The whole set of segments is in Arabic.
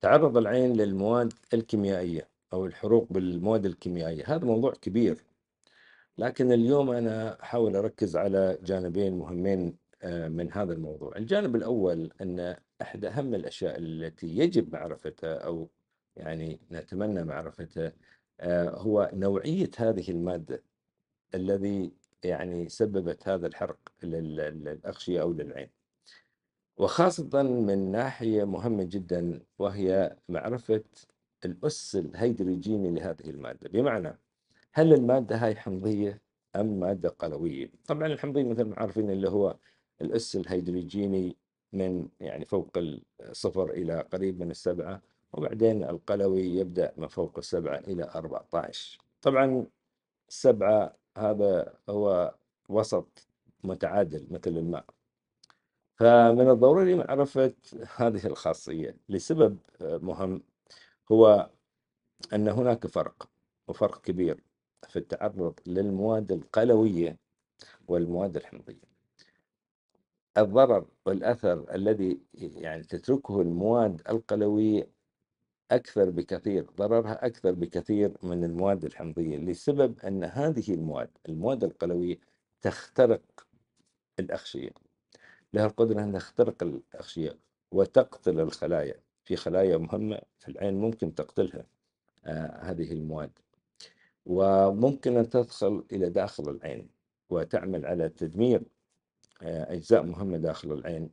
تعرض العين للمواد الكيميائية أو الحروق بالمواد الكيميائية هذا موضوع كبير لكن اليوم أنا أحاول أركز على جانبين مهمين آه، من هذا الموضوع الجانب الأول أن أحد أهم الأشياء التي يجب معرفتها أو يعني نتمنى معرفتها آه، هو نوعية هذه المادة الذي يعني سببت هذا الحرق للأغشية أو للعين وخاصة من ناحية مهمة جدا وهي معرفة الأس الهيدروجيني لهذه المادة بمعنى هل المادة هاي حمضية أم مادة قلوية طبعا الحمضية مثل ما عارفين اللي هو الأس الهيدروجيني من يعني فوق الصفر إلى قريب من السبعة وبعدين القلوي يبدأ من فوق السبعة إلى 14 طبعا السبعة هذا هو وسط متعادل مثل الماء فمن الضروري معرفة هذه الخاصية لسبب آه، مهم هو أن هناك فرق وفرق كبير في التعرض للمواد القلوية والمواد الحمضية الضرر والأثر الذي يعني تتركه المواد القلوية أكثر بكثير ضررها أكثر بكثير من المواد الحمضية لسبب أن هذه المواد المواد القلوية تخترق الأغشية لها القدرة أن تخترق الأغشية وتقتل الخلايا في خلايا مهمة في العين ممكن تقتلها آه هذه المواد وممكن أن تدخل إلى داخل العين وتعمل على تدمير آه، أجزاء مهمة داخل العين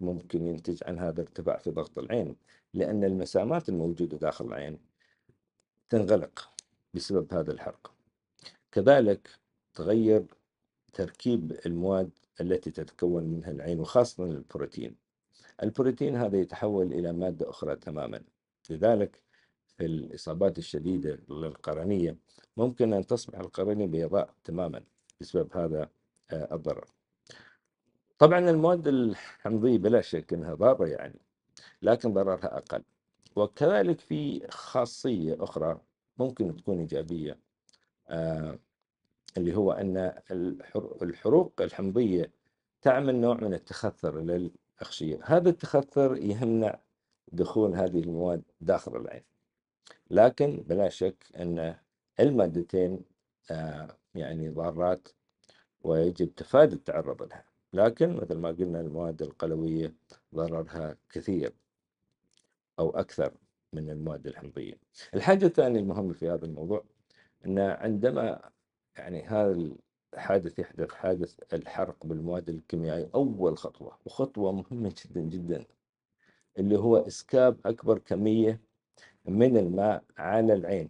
ممكن ينتج عن هذا ارتفاع في ضغط العين لأن المسامات الموجودة داخل العين تنغلق بسبب هذا الحرق كذلك تغير تركيب المواد التي تتكون منها العين وخاصة البروتين البروتين هذا يتحول إلى مادة أخرى تماما لذلك في الإصابات الشديدة للقرنية ممكن أن تصبح القرنية بيضاء تماما بسبب هذا آه، الضرر طبعا المواد الحمضية بلا شك أنها ضارة يعني لكن ضررها أقل وكذلك في خاصية أخرى ممكن تكون إيجابية آه، اللي هو أن الحروق الحمضية تعمل نوع من التخثر للأغشية هذا التخثر يمنع دخول هذه المواد داخل العين لكن بلا شك أن المادتين آه، يعني ضارات ويجب تفادي التعرض لها لكن مثل ما قلنا المواد القلوية ضررها كثير أو أكثر من المواد الحمضية الحاجة الثانية المهمة في هذا الموضوع أن عندما يعني هذا الحادث يحدث حادث الحرق بالمواد الكيميائية أول خطوة وخطوة مهمة جدا جدا اللي هو إسكاب أكبر كمية من الماء على العين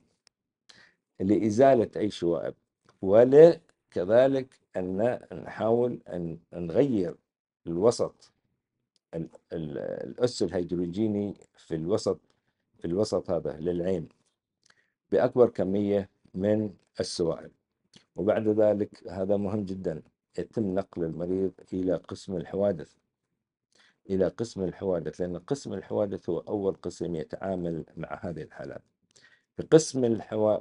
لإزالة أي شوائب ولا كذلك أن نحاول أن نغير الوسط الأس الهيدروجيني في الوسط في الوسط هذا للعين بأكبر كمية من السوائل وبعد ذلك هذا مهم جدا يتم نقل المريض إلى قسم الحوادث إلى قسم الحوادث لأن قسم الحوادث هو أول قسم يتعامل مع هذه الحالات في قسم الحوا...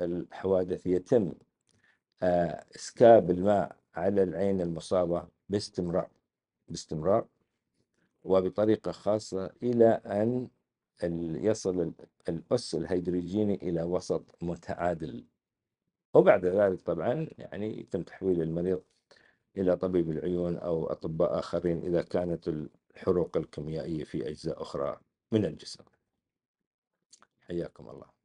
الحوادث يتم آه، اسكاب الماء على العين المصابة باستمرار باستمرار وبطريقة خاصة إلى أن يصل الأس الهيدروجيني إلى وسط متعادل وبعد ذلك طبعا يعني يتم تحويل المريض إلى طبيب العيون أو أطباء آخرين إذا كانت الحروق الكيميائية في أجزاء أخرى من الجسم حياكم الله